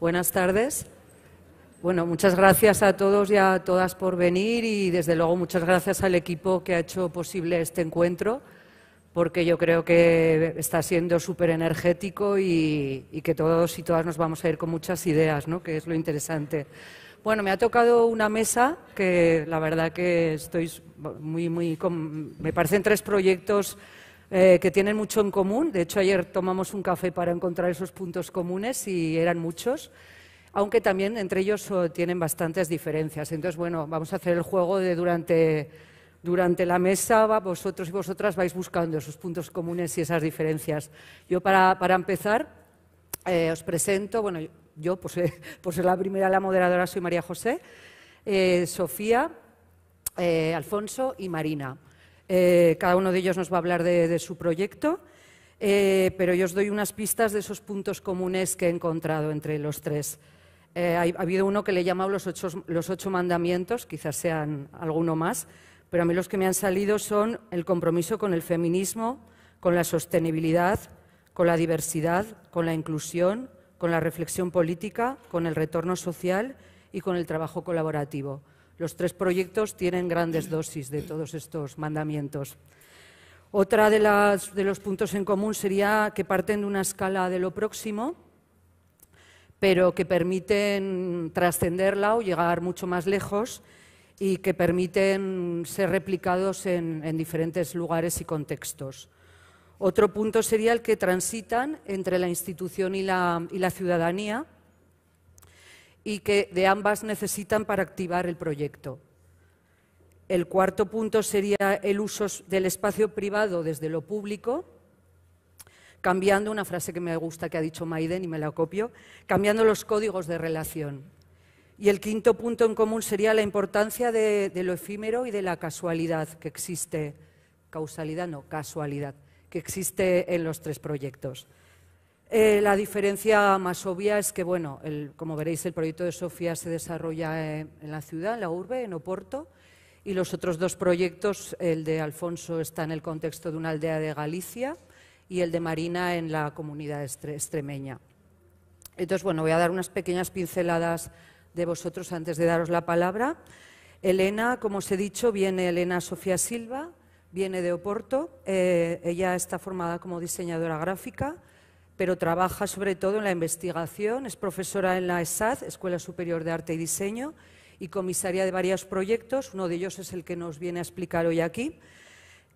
Buenas tardes. Bueno, muchas gracias a todos y a todas por venir y desde luego muchas gracias al equipo que ha hecho posible este encuentro, porque yo creo que está siendo súper energético y, que todos y todas nos vamos a ir con muchas ideas, ¿no? que es lo interesante. Bueno, me ha tocado una mesa que la verdad que estoy muy, muy. me parecen tres proyectos eh, que tienen mucho en común. De hecho, ayer tomamos un café para encontrar esos puntos comunes y eran muchos, aunque también entre ellos eh, tienen bastantes diferencias. Entonces, bueno, vamos a hacer el juego de durante, la mesa vosotros y vosotras vais buscando esos puntos comunes y esas diferencias. Yo, para, empezar, eh, os presento, bueno, yo, pues, ser pues, la primera, la moderadora, soy María José, Sofía, Alfonso y Marina. Eh, cada uno de ellos nos va a hablar de, su proyecto, eh, pero yo os doy unas pistas de esos puntos comunes que he encontrado entre los tres. Eh, ha, habido uno que le he llamado los ocho mandamientos, quizás sean alguno más, pero a mí los que me han salido son el compromiso con el feminismo, con la sostenibilidad, con la diversidad, con la inclusión, con la reflexión política, con el retorno social y con el trabajo colaborativo. Los tres proyectos tienen grandes dosis de todos estos mandamientos. Otra de, los puntos en común sería que parten de una escala de lo próximo, pero que permiten trascenderla o llegar mucho más lejos y que permiten ser replicados en, diferentes lugares y contextos. Otro punto sería el que transitan entre la institución y la ciudadanía y que de ambas necesitan para activar el proyecto. El cuarto punto sería el uso del espacio privado desde lo público, cambiando una frase que me gusta que ha dicho Maiden y me la copio, cambiando los códigos de relación. Y el quinto punto en común sería la importancia de, lo efímero y de la casualidad que existe, causalidad no, casualidad, que existe en los tres proyectos. Eh, la diferencia más obvia es que, bueno, como veréis, el proyecto de Sofía se desarrolla en, la ciudad, en la urbe, en Oporto, y los otros dos proyectos, el de Alfonso está en el contexto de una aldea de Galicia y el de Marina en la comunidad extremeña. Entonces, bueno, voy a dar unas pequeñas pinceladas de vosotros antes de daros la palabra. Elena, como os he dicho, viene Elena Sofía Silva, viene de Oporto. Eh, ella está formada como diseñadora gráfica pero trabaja sobre todo en la investigación, es profesora en la ESAD, Escuela Superior de Arte y Diseño, y comisaria de varios proyectos, uno de ellos es el que nos viene a explicar hoy aquí,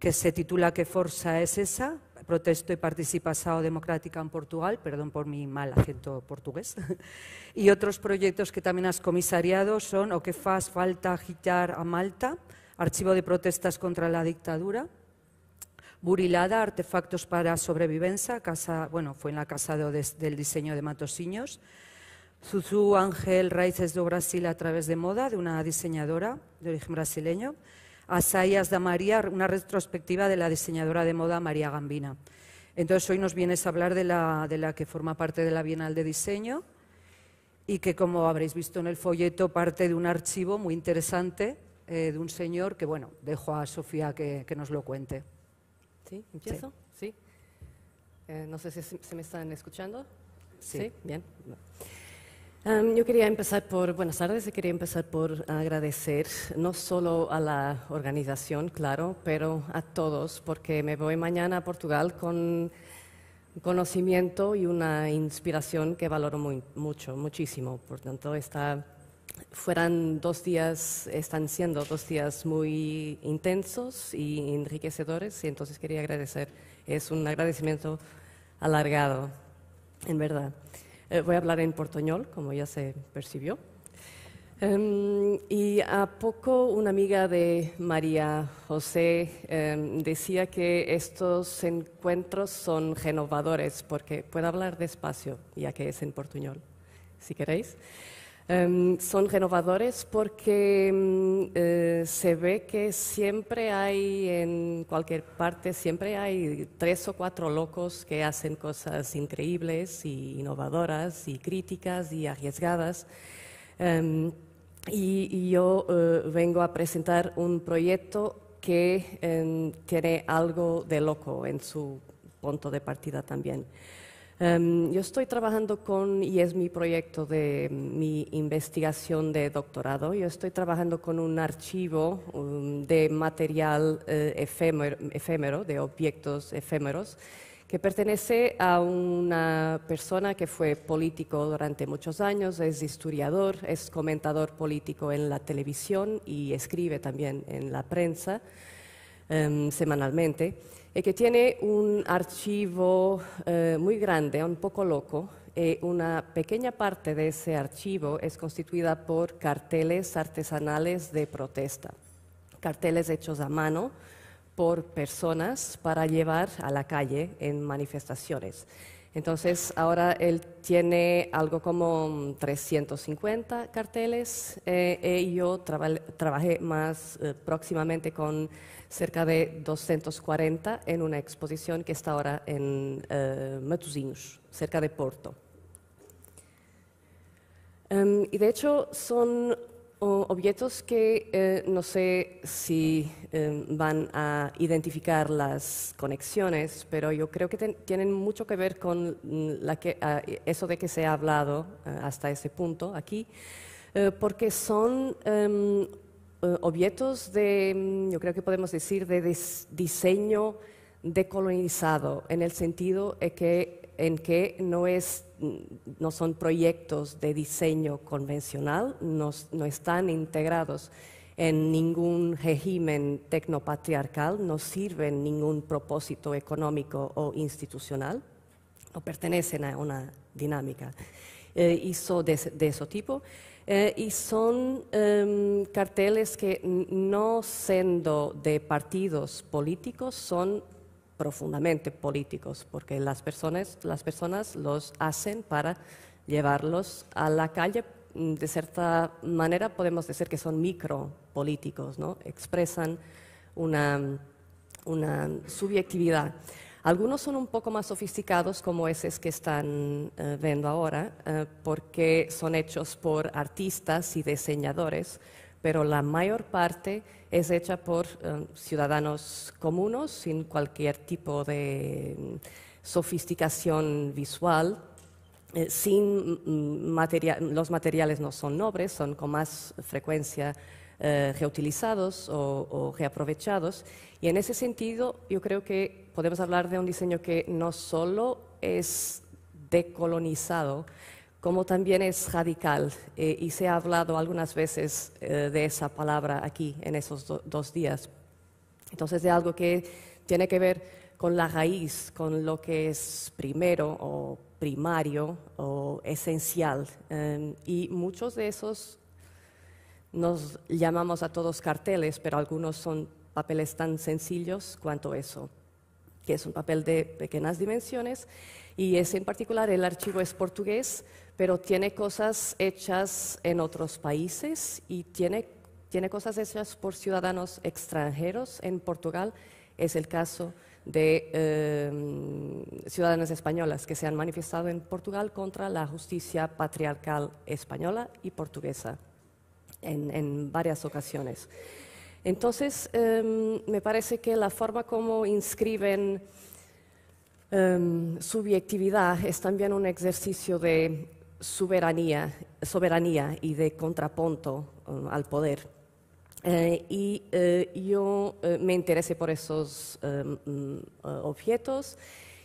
que se titula ¿Qué forza es esa? Protesto y participación democrática en Portugal, perdón por mi mal acento portugués. y otros proyectos que también has comisariado son O que faz falta agitar a Malta, Archivo de protestas contra la dictadura, Burilada, Artefactos para Sobrevivencia, casa, bueno, fue en la Casa del Diseño de Matosiños. Zuzu Ángel Raíces do Brasil a través de moda, de una diseñadora de origen brasileño. Asayas da María, una retrospectiva de la diseñadora de moda María Gambina. Entonces hoy nos vienes a hablar de la, de la que forma parte de la Bienal de Diseño y que, como habréis visto en el folleto, parte de un archivo muy interesante eh, de un señor que, bueno, dejo a Sofía que nos lo cuente. Sí, empiezo. Sí. Eh, no sé si se me están escuchando. Sí. Bien. yo quería empezar por, buenas tardes, quería empezar por agradecer no solo a la organización, claro, pero a todos, porque me voy mañana a Portugal con conocimiento y una inspiración que valoro muy, mucho, muchísimo. Por tanto, está fueran dos días, están siendo dos días muy intensos y enriquecedores, y entonces quería agradecer. Es un agradecimiento alargado, en verdad. Eh, voy a hablar en portoñol, como ya se percibió. Em, y a poco una amiga de María José em, decía que estos encuentros son renovadores, porque puedo hablar despacio, ya que es en portuñol, si queréis. Em, son renovadores porque em, eh, se ve que siempre hay, en cualquier parte, siempre hay tres o cuatro locos que hacen cosas increíbles y innovadoras y críticas y arriesgadas. Em, y, yo eh, vengo a presentar un proyecto que tiene algo de loco en su punto de partida también. Em, yo estoy trabajando con, y es mi proyecto de mi investigación de doctorado, yo estoy trabajando con un archivo um, de material eh, efímero, efémero, de objetos efémeros, que pertenece a una persona que fue político durante muchos años, es historiador, es comentador político en la televisión y escribe también en la prensa em, semanalmente que tiene un archivo eh, muy grande, un poco loco. Eh, una pequeña parte de ese archivo es constituida por carteles artesanales de protesta, carteles hechos a mano por personas para llevar a la calle en manifestaciones. Entonces, ahora él tiene algo como 350 mm, carteles eh, y yo trabajé más próximamente con cerca de 240 en una exposición que está ahora en uh, cerca de Porto. Em, y de hecho son objetos que eh, no sé si em, van a identificar las conexiones, pero yo creo que tienen mucho que ver con mm, ah, eso de que se ha hablado eh, hasta ese punto aquí, porque son em, eh, objetos de, mm, yo creo que podemos decir, de diseño decolonizado, en el sentido en que, en que mm, no, son proyectos de diseño convencional, no, están integrados en ningún régimen tecnopatriarcal, no sirven ningún propósito económico o institucional, no pertenecen a una dinámica. Eh, de ese tipo. Eh, y son em, carteles que no siendo de partidos políticos, son profundamente políticos, porque las personas, las personas los hacen para llevarlos a la calle. Mm, de cierta manera podemos decir que son micropolíticos, ¿no? expresan una, una subjetividad. Algunos son un poco más sofisticados, como esos que están eh, viendo ahora, eh, porque son hechos por artistas y diseñadores, pero la mayor parte es hecha por eh, ciudadanos comunes, sin cualquier tipo de mm, sofisticación visual. sin mm, los materiales no son nobles, son con más frecuencia reutilizados o, o reaprovechados. Y en ese sentido, yo creo que podemos hablar de un diseño que no solo es decolonizado, como también es radical. Eh, y se ha hablado algunas veces eh, de esa palabra aquí en esos dos días. Entonces de algo que tiene que ver con la raíz, con lo que es primero o primario o esencial. Em, y muchos de esos nos llamamos a todos carteles, pero algunos son papeles tan sencillos cuanto eso que es un papel de pequeñas dimensiones, y ese en particular, el archivo es portugués, pero tiene cosas hechas en otros países y tiene, tiene cosas hechas por ciudadanos extranjeros en Portugal. Es el caso de eh, ciudadanas españolas que se han manifestado en Portugal contra la justicia patriarcal española y portuguesa en varias ocasiones. Entonces, em, me parece que la forma como inscriben su em, subjetividad es también un ejercicio de soberanía, soberanía y de contrapunto em, al poder. Eh, y eh, yo eh, me interesé por esos mm, objetos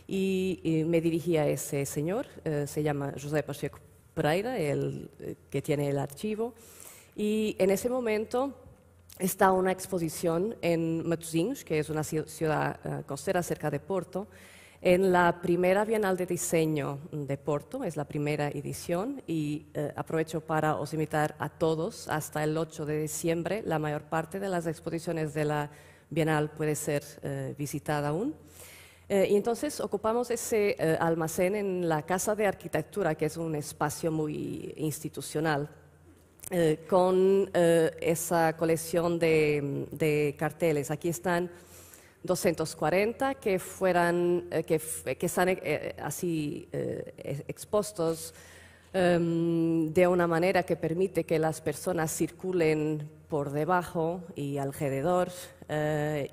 y, me dirigí a ese señor, se llama José Pacheco Pereira, el que tiene el archivo, y en ese momento está una exposición en Matosinhos, que es una ciudad eh, costera cerca de Porto, en la primera Bienal de Diseño de Porto, es la primera edición, y eh, aprovecho para os invitar a todos hasta el 8 de diciembre. La mayor parte de las exposiciones de la Bienal puede ser eh, visitada aún. y entonces ocupamos ese almacén en la Casa de Arquitectura, que es un espacio muy institucional eh, con eh, esa colección de, carteles. Aquí están 240 que, fueran, eh, que, están así expuestos em, de una manera que permite que las personas circulen por debajo y alrededor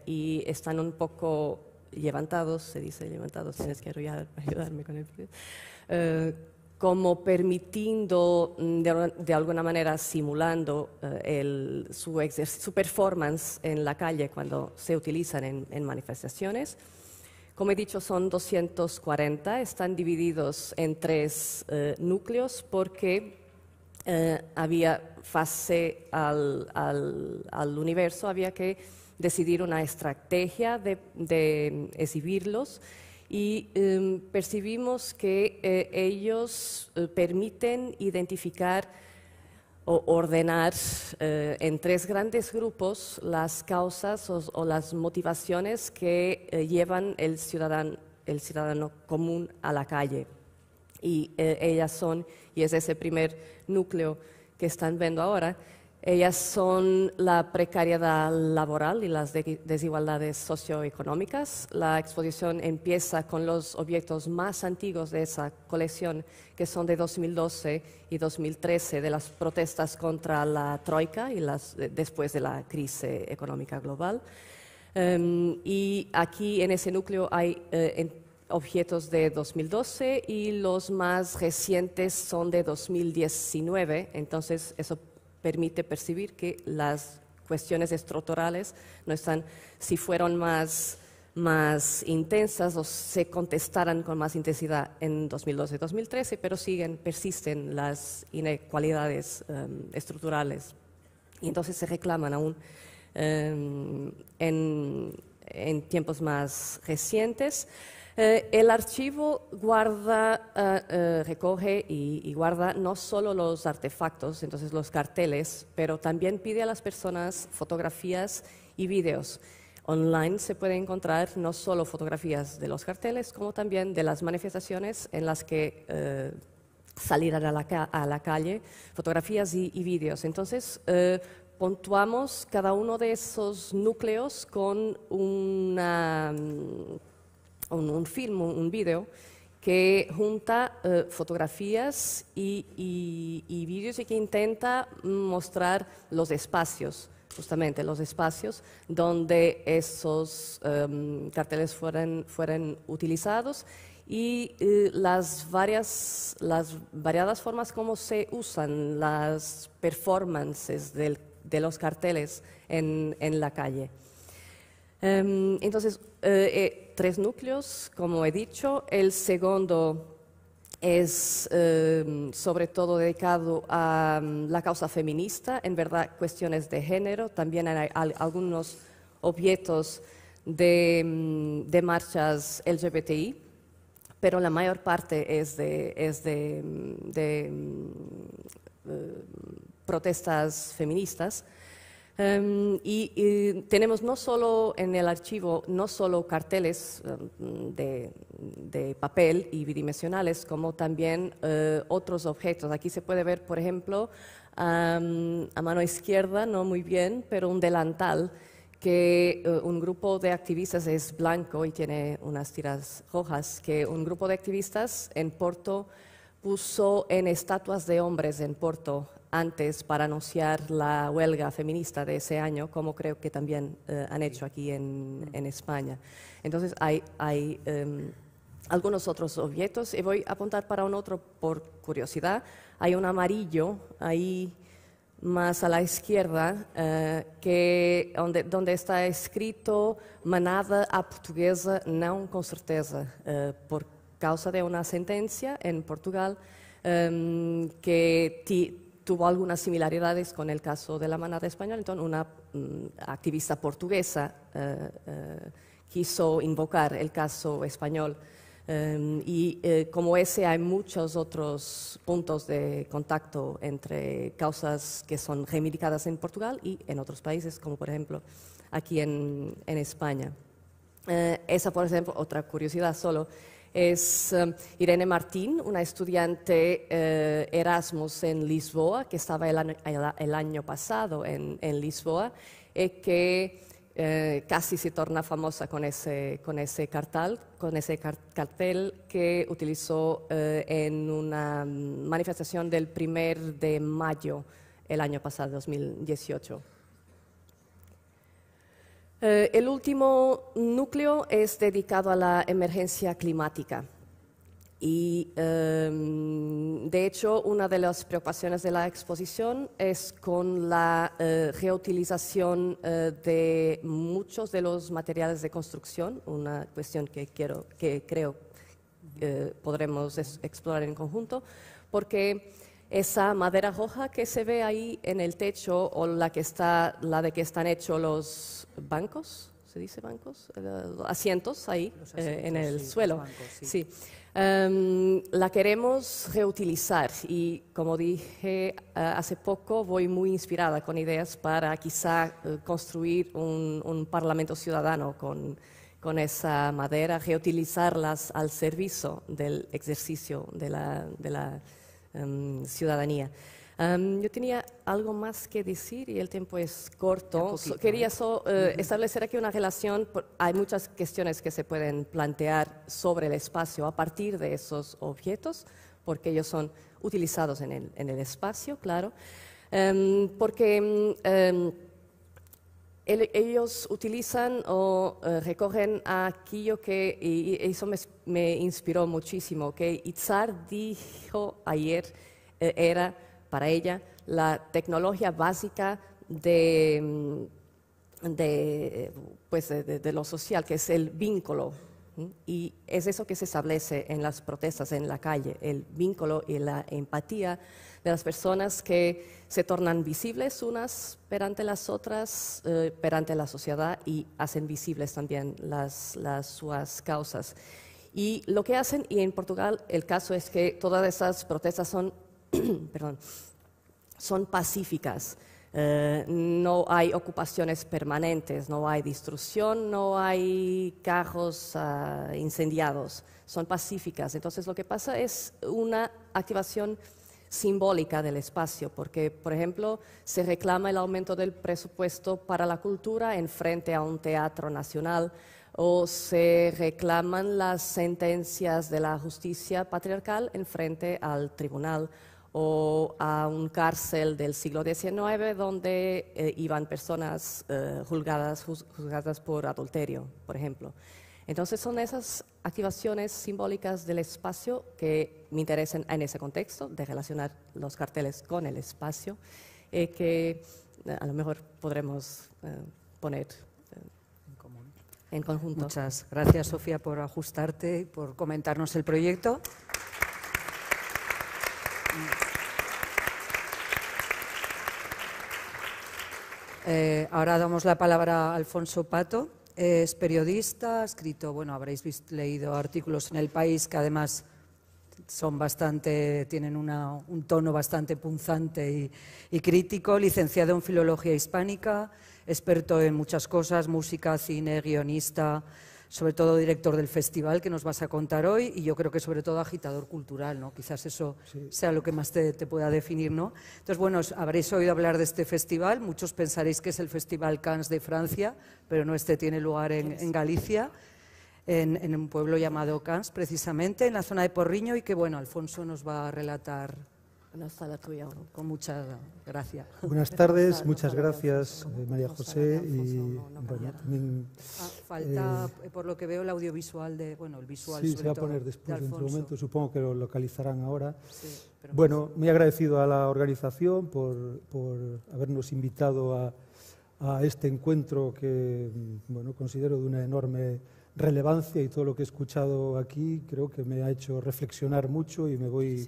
y están un poco levantados, se dice levantados, tienes que ayudarme con el como permitiendo, mm, de, alguna manera, simulando eh, su, su, performance en la calle cuando se utilizan en, manifestaciones. Como he dicho, son 240, están divididos en tres eh, núcleos porque eh, había fase al, universo, había que decidir una estrategia de mm, exhibirlos y em, percibimos que eh, ellos eh, permiten identificar o ordenar eh, en tres grandes grupos las causas o, las motivaciones que llevan el ciudadano, el ciudadano común a la calle. Y ellas son, y es ese primer núcleo que están viendo ahora, ellas son la precariedad laboral y las desigualdades socioeconómicas. La exposición empieza con los objetos más antiguos de esa colección, que son de 2012 y 2013, de las protestas contra la Troika y después de la crisis económica global. Em, y aquí en ese núcleo hay eh, objetos de 2012 y los más recientes son de 2019. Entonces, eso permite percibir que las cuestiones estructurales no están, si fueron más, intensas o se contestaran con más intensidad en 2012-2013, pero siguen, persisten las inequalidades em, estructurales. Y entonces se reclaman aún em, en, tiempos más recientes. Eh, el archivo eh, eh, recoge y, guarda no solo los artefactos, entonces los carteles, pero también pide a las personas fotografías y vídeos. Online se puede encontrar no solo fotografías de los carteles, como también de las manifestaciones en las que salirán a la, calle, fotografías y, y vídeos. Entonces, puntuamos cada uno de esos núcleos con una mm, un, film, un vídeo, que junta eh, fotografías y, vídeos y que intenta mostrar los espacios, justamente los espacios donde esos em, carteles fueron utilizados y eh, las, varias, las variadas formas como se usan las performances de los carteles en, la calle. Em, entonces, eh, tres núcleos, como he dicho. El segundo es em, sobre todo dedicado a em, la causa feminista, en verdad cuestiones de género, también hay algunos objetos de, em, marchas LGBTI, pero la mayor parte es de, eh, protestas feministas. Em, y, tenemos no solo en el archivo, no solo carteles em, de, papel y bidimensionales, como también eh, otros objetos. Aquí se puede ver, por ejemplo, a mano izquierda, no muy bien, pero un delantal que eh, un grupo de activistas es blanco y tiene unas tiras rojas, que un grupo de activistas en Porto puso en estatuas de hombres en Porto antes para anunciar la huelga feminista de ese año, como creo que también eh, han hecho aquí en, España. Entonces, hay, em, algunos otros objetos y voy a apuntar para un otro por curiosidad. Hay un amarillo ahí más a la izquierda, eh, que, donde, está escrito manada a portuguesa, no con certeza, eh, por causa de una sentencia en Portugal em, que ti, tuvo algunas similaridades con el caso de la manada española. Entonces, una mm, activista portuguesa eh, eh, quiso invocar el caso español. Em, y eh, como ese hay muchos otros puntos de contacto entre causas que son reivindicadas en Portugal y en otros países, como por ejemplo aquí en, en España. esa, por ejemplo, otra curiosidad solo, es um, Irene Martín, una estudiante eh, Erasmus en Lisboa, que estaba el año, pasado en, Lisboa, y eh, que eh, casi se torna famosa con ese, con cartel, con ese cartel que utilizó en una manifestación del 1 de mayo el año pasado, 2018. Eh, el último núcleo es dedicado a la emergencia climática. Y em, de hecho, una de las preocupaciones de la exposición es con la eh, reutilización eh, de muchos de los materiales de construcción, una cuestión que, quiero, que creo podremos explorar en conjunto, porque esa madera roja que se ve ahí en el techo o la, que está, la de que están hechos los bancos, ¿se dice bancos? Eh, asientos ahí eh, en el suelo. sí. Em, la queremos reutilizar y como dije eh, hace poco, voy muy inspirada con ideas para quizá construir un, parlamento ciudadano con, con esa madera, reutilizarlas al servicio del ejercicio de la, de la Em, ciudadanía. Em, yo tenía algo más que decir y el tiempo es corto. ¿eh? quería eh, establecer aquí una relación. hay muchas cuestiones que se pueden plantear sobre el espacio a partir de esos objetos, porque ellos son utilizados en el, espacio, claro. Em, porque ellos utilizan o eh, recogen aquello que, y, eso me, inspiró muchísimo, que Itzar dijo ayer eh, era para ella la tecnología básica mm, pues, de, de lo social, que es el vínculo y es eso que se establece en las protestas en la calle, el vínculo y la empatía de las personas que se tornan visibles unas perante las otras, eh, perante la sociedad y hacen visibles también las, sus causas. Y lo que hacen, y en Portugal el caso es que todas esas protestas son, son pacíficas. Eh, no hay ocupaciones permanentes, no hay destrucción, no hay cajos ah, incendiados, son pacíficas. Entonces lo que pasa es una activación simbólica del espacio, porque, por ejemplo, se reclama el aumento del presupuesto para la cultura en frente a un teatro nacional, o se reclaman las sentencias de la justicia patriarcal en frente al tribunal o a un cárcel del siglo XIX donde eh, iban personas eh, juzgadas por adulterio, por ejemplo. Entonces son esas activaciones simbólicas del espacio que me interesan en ese contexto, de relacionar los carteles con el espacio, eh, que eh, a lo mejor podremos eh, poner en conjunto. Muchas gracias, Sofía, por ajustarte y por comentarnos el proyecto. ahora damos la palabra a Alfonso Pato. Es periodista, ha escrito, bueno, habréis leído artículos en El País que además son bastante, tienen un tono bastante punzante y, crítico, licenciado en Filología Hispánica, experto en muchas cosas, música, cine, guionista, sobre todo director del festival que nos vas a contar hoy y yo creo que sobre todo agitador cultural, ¿no? Quizás eso sea lo que más te, pueda definir, ¿no? Entonces, bueno, habréis oído hablar de este festival, muchos pensaréis que es el Festival Cannes de Francia, pero no, este tiene lugar en, Galicia. En, en, un pueblo llamado Cannes, precisamente, en la zona de Porriño, y que, bueno, Alfonso nos va a relatar Buenas tardes, con muchas gracias. Buenas tardes, muchas gracias María José y ah, falta eh, eh, por lo que veo el audiovisual de bueno el visual. Sí, se va a poner después de en un momento, supongo que lo localizarán ahora. bueno, muy agradecido a la organización por, habernos invitado a, a, este encuentro que mm, bueno considero de una enorme relevancia y todo lo que he escuchado aquí creo que me ha hecho reflexionar mucho y me voy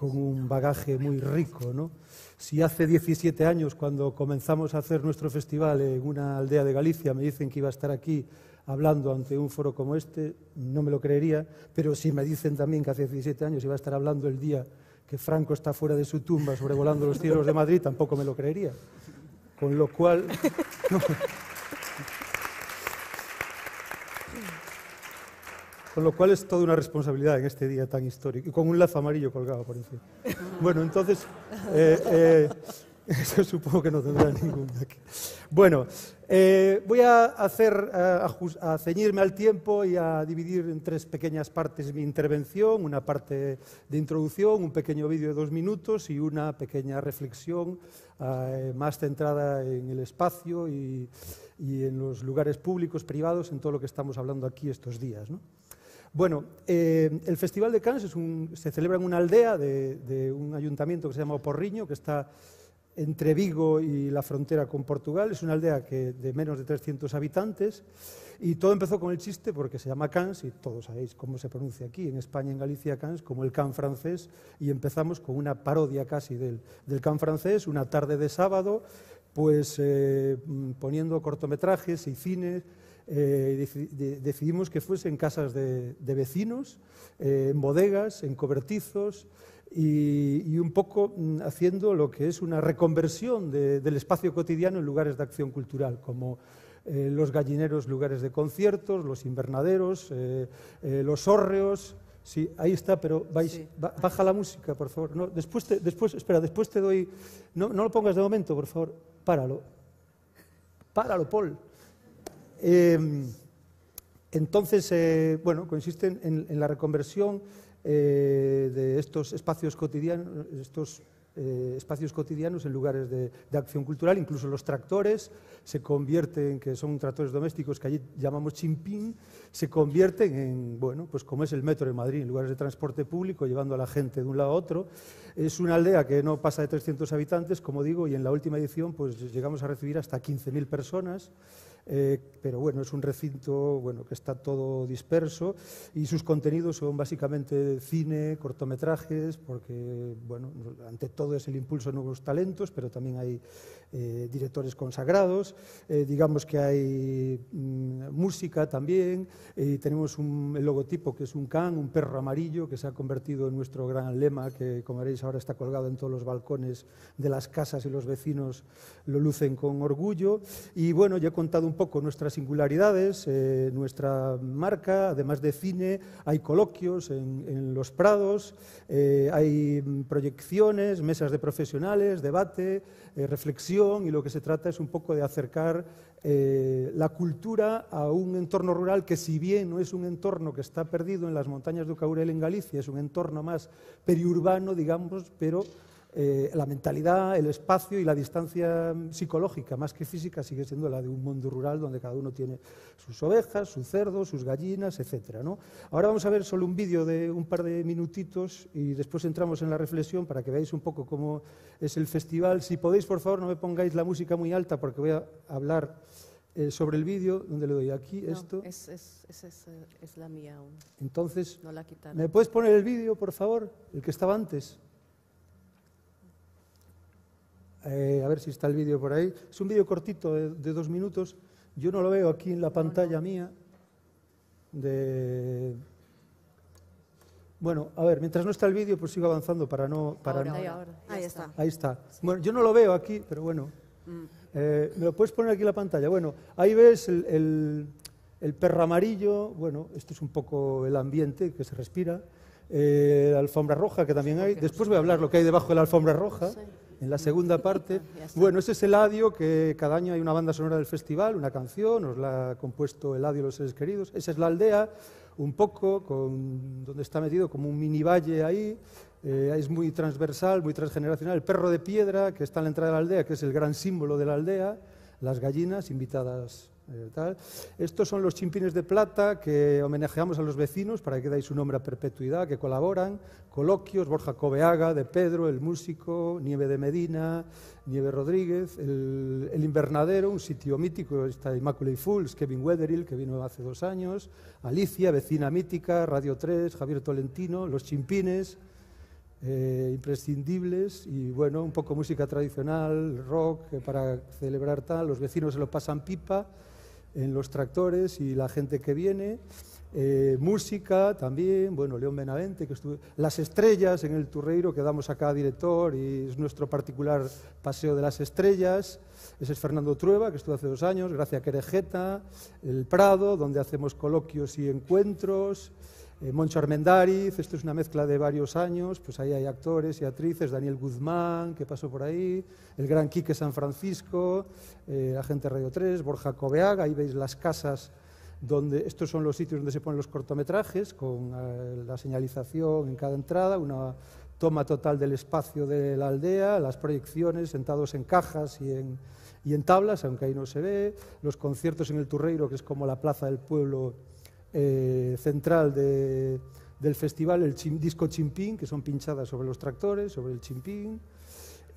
con un bagaje muy rico. ¿no? Si hace 17 años, cuando comenzamos a hacer nuestro festival en una aldea de Galicia, me dicen que iba a estar aquí hablando ante un foro como este, no me lo creería, pero si me dicen también que hace 17 años iba a estar hablando el día que Franco está fuera de su tumba sobrevolando los cielos de Madrid, tampoco me lo creería. Con lo cual... Con lo cual es toda una responsabilidad en este día tan histórico. Y con un lazo amarillo colgado por encima. Bueno, entonces, eh, eh, supongo que no tendrá ningún... Bueno, eh, voy a, hacer, a, ceñirme al tiempo y a dividir en tres pequeñas partes mi intervención, una parte de introducción, un pequeño vídeo de dos minutos y una pequeña reflexión ah, más centrada en el espacio y, y, en los lugares públicos, privados, en todo lo que estamos hablando aquí estos días. ¿no? Bueno, eh, el Festival de Cannes se celebra en una aldea de, un ayuntamiento que se llama Porriño, que está entre Vigo y la frontera con Portugal. Es una aldea que, de menos de 300 habitantes. Y todo empezó con el chiste, porque se llama Cannes, y todos sabéis cómo se pronuncia aquí, en España, en Galicia, Cannes, como el Cannes francés. Y empezamos con una parodia casi del, del Can francés, una tarde de sábado, pues eh, poniendo cortometrajes y cines eh, decidimos que fuesen casas de, vecinos, eh, en bodegas, en cobertizos y, un poco mm, haciendo lo que es una reconversión del espacio cotidiano en lugares de acción cultural, como eh, los gallineros, lugares de conciertos, los invernaderos, los hórreos. Sí, ahí está, pero baja la música, por favor. No, después, te, después, espera, después te doy. No, no lo pongas de momento, por favor. Páralo. Páralo, Paul. Em, entonces, eh, bueno, consiste en, la reconversión eh, de estos espacios cotidianos, estos eh, espacios cotidianos en lugares de, acción cultural, incluso los tractores se convierten, que son tractores domésticos que allí llamamos chimpín, se convierten en, bueno, pues como es el metro de Madrid, en lugares de transporte público, llevando a la gente de un lado a otro. Es una aldea que no pasa de 300 habitantes, como digo, y en la última edición pues llegamos a recibir hasta 15.000 personas. Eh, pero bueno, es un recinto bueno, que está todo disperso y sus contenidos son básicamente cine, cortometrajes, porque bueno, ante todo es el impulso de nuevos talentos, pero también hay eh, directores consagrados, eh, digamos que hay mm, música también, y tenemos un, el logotipo que es un can, un perro amarillo, que se ha convertido en nuestro gran lema, que como veréis ahora está colgado en todos los balcones de las casas y los vecinos lo lucen con orgullo. Y bueno, ya he contado un poco nuestras singularidades, eh, nuestra marca, además de cine, hay coloquios en, los prados, eh, hay proyecciones, mesas de profesionales, debate, eh, reflexión y lo que se trata es un poco de acercar la cultura a un entorno rural que si bien no es un entorno que está perdido en las montañas de Ucaurel en Galicia, es un entorno más periurbano, digamos, pero eh, la mentalidad, el espacio y la distancia mm, psicológica, más que física, sigue siendo la de un mundo rural donde cada uno tiene sus ovejas, sus cerdos, sus gallinas, etc. Ahora vamos a ver solo un vídeo de un par de minutitos y después entramos en la reflexión para que veáis un poco cómo es el festival. Si podéis, por favor, no me pongáis la música muy alta porque voy a hablar eh, sobre el vídeo, donde le doy aquí esto. Es, es, eh, es, la mía aún. Entonces, ¿me puedes poner el vídeo, por favor? El que estaba antes. Eh, a ver si está el vídeo por ahí. Es un vídeo cortito de, dos minutos. Yo no lo veo aquí en la pantalla mía. Bueno, a ver, mientras no está el vídeo, pues sigo avanzando para no... Para no... Ahí está. Ahí está. Bueno, yo no lo veo aquí, pero bueno. Mm. Eh, ¿Me lo puedes poner aquí en la pantalla? Bueno, ahí ves el, perro amarillo. Bueno, esto es un poco el ambiente que se respira. Eh, la alfombra roja, que también hay. Después voy a hablar lo que hay debajo de la alfombra roja en la segunda parte. Bueno, ese es el adio, que cada año hay una banda sonora del festival, una canción, nos la ha compuesto Eladio de los seres queridos. Esa es la aldea, un poco, con, donde está metido como un mini valle ahí. Eh, es muy transversal, muy transgeneracional. El perro de piedra, que está en la entrada de la aldea, que es el gran símbolo de la aldea. Las gallinas invitadas eh, Estos son los chimpines de plata que homenajeamos a los vecinos para que dais su nombre a perpetuidad, que colaboran. Coloquios, Borja Cobeaga, de Pedro, el músico, Nieve de Medina, Nieve Rodríguez, el, Invernadero, un sitio mítico, está Immaculate Fools, Kevin Wetherill, que vino hace dos años, Alicia, vecina mítica, Radio 3, Javier Tolentino, Los Chimpines, eh, imprescindibles y bueno, un poco música tradicional, rock, eh, para celebrar tal, los vecinos se lo pasan pipa en los tractores y la gente que viene. Eh, música también, bueno, León Benavente, que estuve, Las Estrellas en el Turreiro, que damos acá director y es nuestro particular paseo de las estrellas. Ese es Fernando Trueba, que estuvo hace dos años, Gracia Querejeta, El Prado, donde hacemos coloquios y encuentros. Eh, Moncho Armendáriz, esto es una mezcla de varios años, pues ahí hay actores y actrices, Daniel Guzmán, que pasó por ahí, el gran Quique San Francisco, eh, Agente Radio 3, Borja Cobeaga, ahí veis las casas donde estos son los sitios donde se ponen los cortometrajes, con eh, la señalización en cada entrada, una toma total del espacio de la aldea, las proyecciones sentados en cajas y y en tablas, aunque ahí no se ve, los conciertos en el Turreiro, que es como la plaza del pueblo eh, central del festival, el disco chimpín, que son pinchadas sobre los tractores, sobre el chimpín.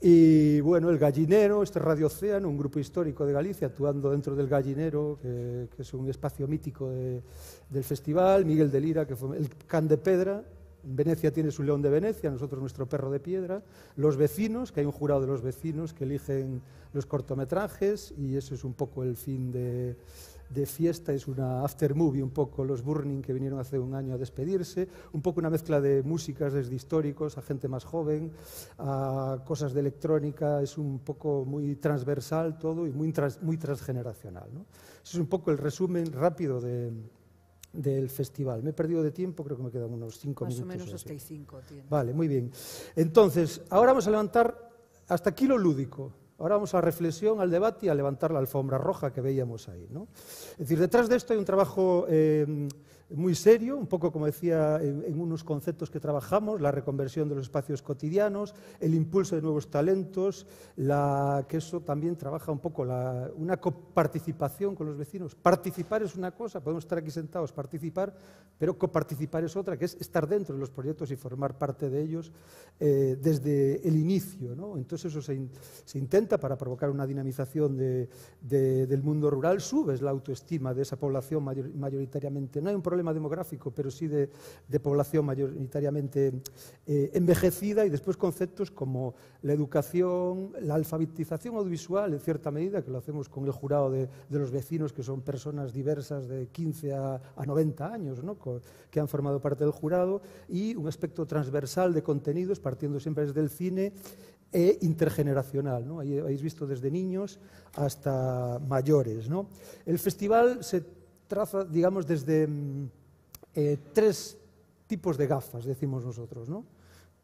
Y bueno, el gallinero, este Radio Océano, un grupo histórico de Galicia, actuando dentro del gallinero, que, es un espacio mítico del festival. Miguel de Lira, que fue el Can de Pedra, Venecia tiene su león de Venecia, nosotros nuestro perro de piedra, los vecinos, que hay un jurado de los vecinos que eligen los cortometrajes y eso es un poco el fin de, de fiesta, es una after movie, un poco los Burning que vinieron hace un año a despedirse, un poco una mezcla de músicas desde históricos a gente más joven, a cosas de electrónica, es un poco muy transversal todo y muy, transgeneracional. ¿no? es un poco el resumen rápido del festival. Me he perdido de tiempo, creo que me quedan unos cinco minutos. Más o menos hasta cinco. Vale, muy bien. Entonces, ahora vamos a levantar hasta aquí lo lúdico. Ahora vamos a reflexión, al debate y a levantar la alfombra roja que veíamos ahí. Es decir, detrás de esto hay un trabajo eh, muy serio, un poco como decía en, unos conceptos que trabajamos, la reconversión de los espacios cotidianos, el impulso de nuevos talentos, que eso también trabaja un poco la, una coparticipación con los vecinos. Participar es una cosa, podemos estar aquí sentados, participar, pero coparticipar es otra, que es estar dentro de los proyectos y formar parte de ellos eh, desde el inicio. Entonces eso se, intenta para provocar una dinamización del mundo rural, subes la autoestima de esa población mayoritariamente. No hay un problema demográfico, pero sí de, de población mayoritariamente eh, envejecida y después conceptos como la educación, la alfabetización audiovisual, en cierta medida, que lo hacemos con el jurado de, de los vecinos, que son personas diversas de 15 a, a 90 años, ¿no? que han formado parte del jurado, y un aspecto transversal de contenidos, partiendo siempre desde el cine, e intergeneracional. ¿no? habéis visto desde niños hasta mayores. ¿no? El festival se traza, digamos, desde mm, eh, tres tipos de gafas, decimos nosotros, ¿no?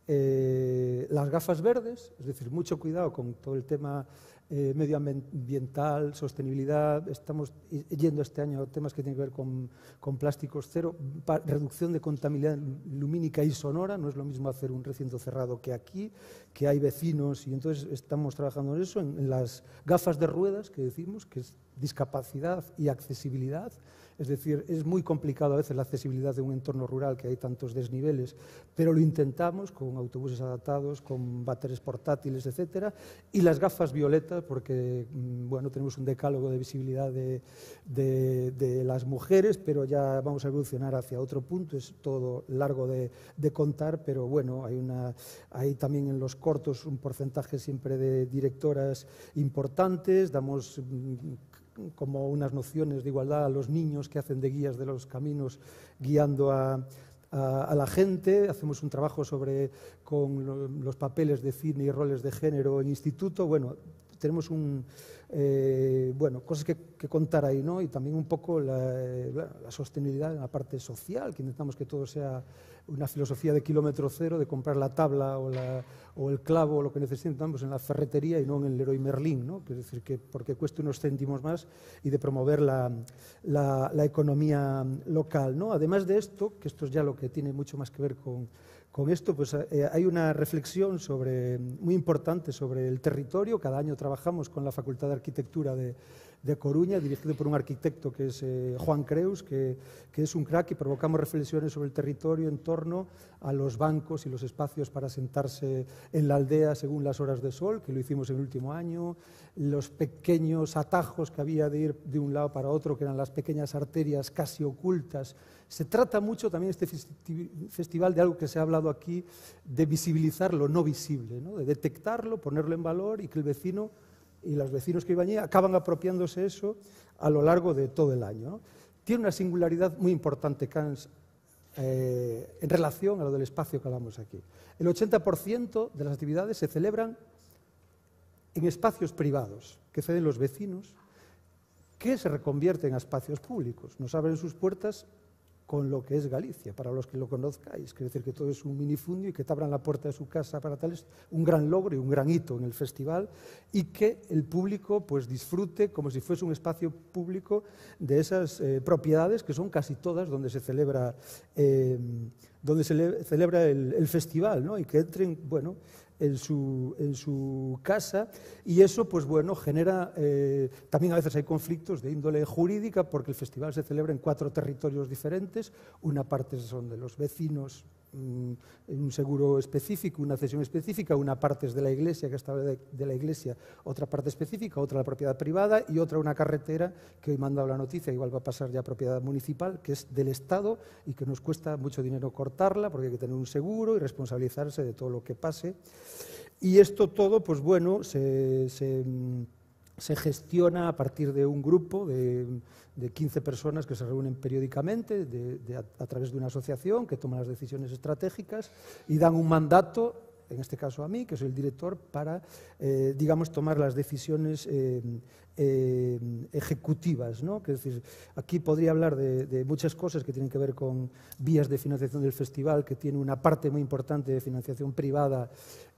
Eh, las gafas verdes, es decir, mucho cuidado con todo el tema eh, medioambiental, sostenibilidad, estamos yendo este año a temas que tienen que ver con, con plásticos cero, reducción de contaminación lumínica y sonora, no es lo mismo hacer un recinto cerrado que aquí, que hay vecinos y entonces estamos trabajando en eso, en, las gafas de ruedas que decimos, que es discapacidad y accesibilidad. Es decir, es muy complicado a veces la accesibilidad de un entorno rural que hay tantos desniveles, pero lo intentamos con autobuses adaptados, con bateres portátiles, etcétera, y las gafas violetas, porque mm, bueno, tenemos un decálogo de visibilidad de, de, las mujeres, pero ya vamos a evolucionar hacia otro punto, es todo largo de, de contar, pero bueno, hay, una, hay también en los cortos un porcentaje siempre de directoras importantes, damos mm, como unas nociones de igualdad a los niños que hacen de guías de los caminos guiando a, la gente, hacemos un trabajo sobre con los papeles de cine y roles de género en instituto, bueno, tenemos un, eh, bueno, cosas que, contar ahí, ¿no? Y también un poco eh, la, sostenibilidad en la parte social, que intentamos que todo sea una filosofía de kilómetro cero, de comprar la tabla o, el clavo o lo que necesitamos pues en la ferretería y no en el Leroy Merlin, ¿no? Es decir, que porque cueste unos céntimos más y de promover la, la, economía local, ¿no? Además de esto, que esto es ya lo que tiene mucho más que ver con con esto pues, eh, eh, hay una reflexión sobre, muy importante sobre el territorio. Cada año trabajamos con la Facultad de Arquitectura de, de Coruña, dirigido por un arquitecto que es eh, Juan Creus, que, es un crack y provocamos reflexiones sobre el territorio en torno a los bancos y los espacios para sentarse en la aldea según las horas de sol, que lo hicimos en el último año, los pequeños atajos que había de ir de un lado para otro, que eran las pequeñas arterias casi ocultas. Se trata mucho también este festival de algo que se ha hablado aquí, de visibilizar lo no visible, de detectarlo, ponerlo en valor y que el vecino y los vecinos que iban allí acaban apropiándose eso a lo largo de todo el año. Tiene una singularidad muy importante eh, en relación a lo del espacio que hablamos aquí. El 80% de las actividades se celebran en espacios privados que ceden los vecinos, que se reconvierten a espacios públicos. Nos abren sus puertas con lo que es Galicia, para los que lo conozcáis. Quiere decir que todo es un minifundio y que te abran la puerta de su casa para tal es un gran logro y un gran hito en el festival y que el público pues disfrute como si fuese un espacio público de esas eh, propiedades que son casi todas donde se celebra, eh, donde se celebra el, festival ¿no? y que entren, bueno, en su, casa y eso, pues bueno, genera, eh, también a veces hay conflictos de índole jurídica porque el festival se celebra en cuatro territorios diferentes, una parte son de los vecinos Mm, un seguro específico, una cesión específica, una parte es de la iglesia, que está de, la iglesia, otra parte específica, otra la propiedad privada y otra una carretera que hoy manda la noticia, igual va a pasar ya a propiedad municipal, que es del Estado y que nos cuesta mucho dinero cortarla porque hay que tener un seguro y responsabilizarse de todo lo que pase. Y esto todo, pues bueno, se mm, se gestiona a partir de un grupo de, quince 15 personas que se reúnen periódicamente a, través de una asociación que toma las decisiones estratégicas y dan un mandato, en este caso a mí, que soy el director, para, eh, digamos, tomar las decisiones eh, eh, ejecutivas. decir, aquí podría hablar de, muchas cosas que tienen que ver con vías de financiación del festival, que tiene una parte muy importante de financiación privada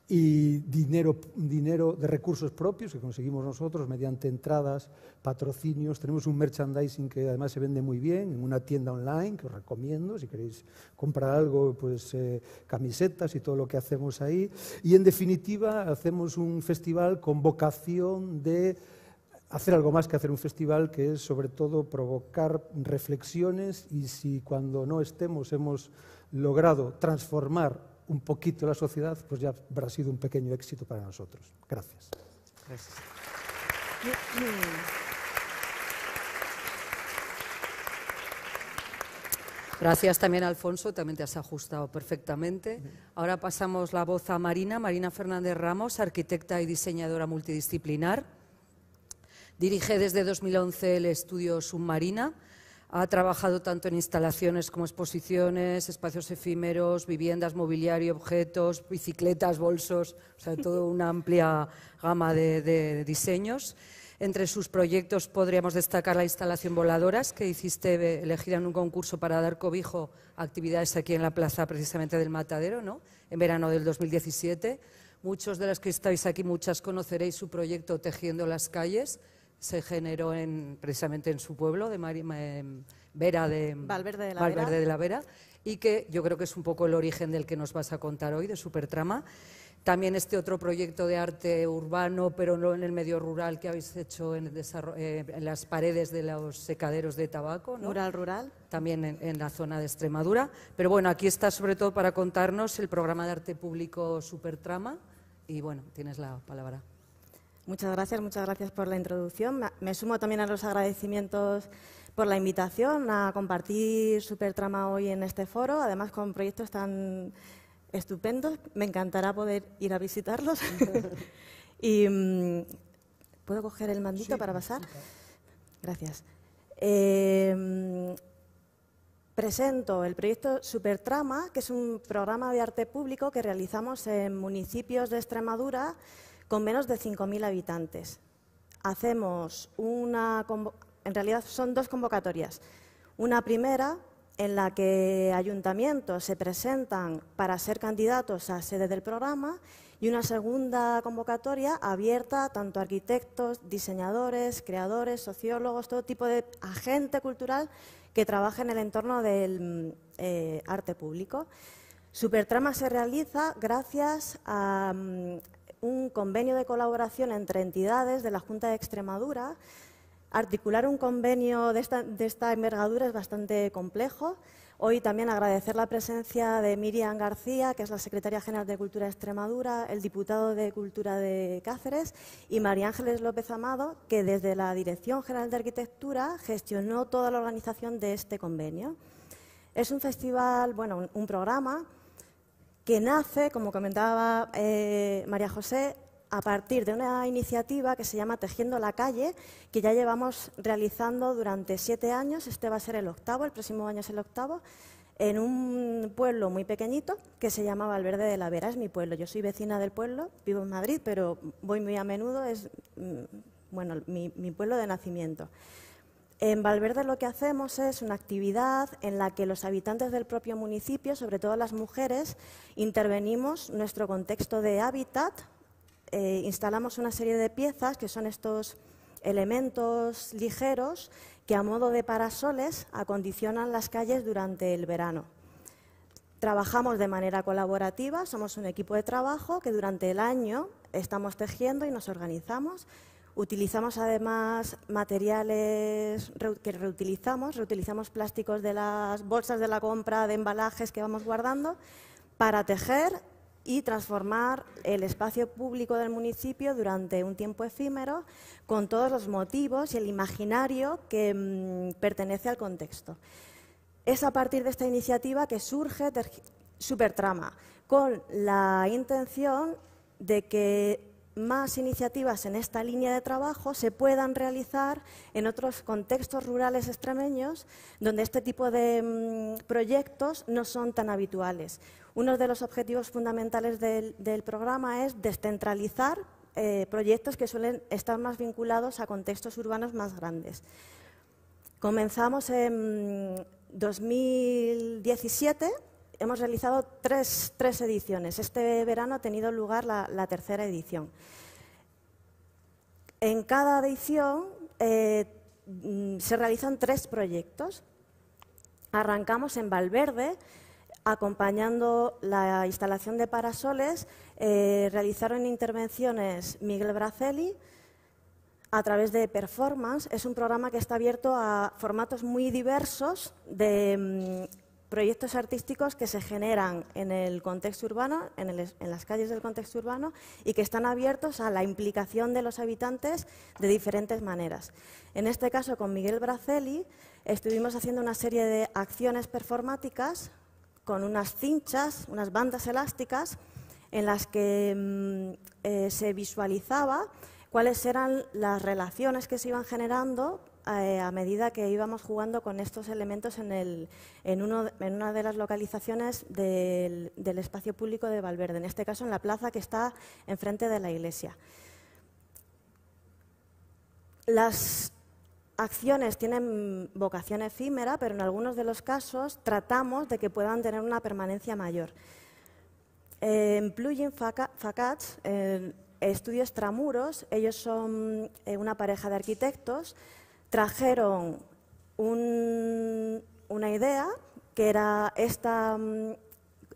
y dinero, dinero de recursos propios que conseguimos nosotros mediante entradas, patrocinios. Tenemos un merchandising que además se vende muy bien en una tienda online que os recomiendo si queréis comprar algo, pues eh, camisetas y todo lo que hacemos ahí. Y en definitiva hacemos un festival con vocación de hacer algo más que hacer un festival, que es sobre todo provocar reflexiones y si cuando no estemos hemos logrado transformar un poquito la sociedad, pues ya habrá sido un pequeño éxito para nosotros. Gracias. Gracias. Gracias también, Alfonso. También te has ajustado perfectamente. Ahora pasamos la voz a Marina, Marina Fernández Ramos, arquitecta y diseñadora multidisciplinar. Dirige desde 2011 el estudio Submarina ha trabajado tanto en instalaciones como exposiciones, espacios efímeros, viviendas, mobiliario, objetos, bicicletas, bolsos, o sea, toda una amplia gama de, diseños. Entre sus proyectos podríamos destacar la instalación Voladoras, que hiciste eh, elegida en un concurso para dar cobijo a actividades aquí en la plaza precisamente del Matadero, en verano del 2017. Muchos de los que estáis aquí, muchas conoceréis su proyecto Tejiendo las Calles, se generó en, precisamente en su pueblo, de Vera de Valverde de, la Vera. y que yo creo que es un poco el origen del que nos vas a contar hoy, de Supertrama. También este otro proyecto de arte urbano, pero no en el medio rural que habéis hecho en, eh, las paredes de los secaderos de tabaco. ¿no? Rural, rural. También en, en, la zona de Extremadura. Pero bueno, aquí está sobre todo para contarnos el programa de arte público Supertrama. Y bueno, tienes la palabra. Muchas gracias, muchas gracias por la introducción. Me sumo también a los agradecimientos por la invitación a compartir Supertrama hoy en este foro, además con proyectos tan estupendos. Me encantará poder ir a visitarlos. y mm, ¿Puedo coger el mandito para pasar? Gracias. Eh, mm, presento el proyecto Supertrama, que es un programa de arte público que realizamos en municipios de Extremadura con menos de 5.000 habitantes. Hacemos una, en realidad son dos convocatorias. Una primera en la que ayuntamientos se presentan para ser candidatos a sede del programa y una segunda convocatoria abierta tanto a arquitectos, diseñadores, creadores, sociólogos, todo tipo de agente cultural que trabaja en el entorno del eh, arte público. Supertrama se realiza gracias a mm, un convenio de colaboración entre entidades de la Junta de Extremadura. Articular un convenio de esta, envergadura es bastante complejo. Hoy también agradecer la presencia de Miriam García, que es la secretaria general de Cultura de Extremadura, el diputado de Cultura de Cáceres y María Ángeles López Amado, que desde la Dirección General de Arquitectura gestionó toda la organización de este convenio. Es un festival, bueno, un programa que nace, como comentaba eh, María José, a partir de una iniciativa que se llama Tejiendo la Calle, que ya llevamos realizando durante siete años, este va a ser el octavo, el próximo año es el octavo, en un pueblo muy pequeñito que se llama Valverde de la Vera, es mi pueblo. Yo soy vecina del pueblo, vivo en Madrid, pero voy muy a menudo, es mm, bueno, mi pueblo de nacimiento. En Valverde lo que hacemos es una actividad en la que los habitantes del propio municipio, sobre todo las mujeres, intervenimos nuestro contexto de hábitat, eh, instalamos una serie de piezas que son estos elementos ligeros que a modo de parasoles acondicionan las calles durante el verano. Trabajamos de manera colaborativa, somos un equipo de trabajo que durante el año estamos tejiendo y nos organizamos Utilizamos además materiales que reutilizamos, reutilizamos plásticos de las bolsas de la compra, de embalajes que vamos guardando, para tejer y transformar el espacio público del municipio durante un tiempo efímero con todos los motivos y el imaginario que mm, pertenece al contexto. Es a partir de esta iniciativa que surge Supertrama, con la intención de que más iniciativas en esta línea de trabajo se puedan realizar en otros contextos rurales extremeños donde este tipo de mm, proyectos no son tan habituales. Uno de los objetivos fundamentales del, programa es descentralizar eh, proyectos que suelen estar más vinculados a contextos urbanos más grandes. Comenzamos en 2017 mm, hemos realizado tres, ediciones. Este verano ha tenido lugar la, tercera edición. En cada edición eh, se realizan tres proyectos. Arrancamos en Valverde, acompañando la instalación de parasoles, eh, realizaron intervenciones Miguel Braceli a través de Performance. Es un programa que está abierto a formatos muy diversos de mm, proyectos artísticos que se generan en el contexto urbano, en, las calles del contexto urbano, y que están abiertos a la implicación de los habitantes de diferentes maneras. En este caso, con Miguel Braceli, estuvimos haciendo una serie de acciones performáticas con unas cinchas, unas bandas elásticas, en las que mm, eh, se visualizaba cuáles eran las relaciones que se iban generando eh, a, medida que íbamos jugando con estos elementos en, una de las localizaciones del, espacio público de Valverde, en este caso en la plaza que está enfrente de la iglesia. Las acciones tienen vocación efímera, pero en algunos de los casos tratamos de que puedan tener una permanencia mayor. En Plugin Facats, estudios tramuros, ellos son eh, una pareja de arquitectos trajeron una idea que era esta mm,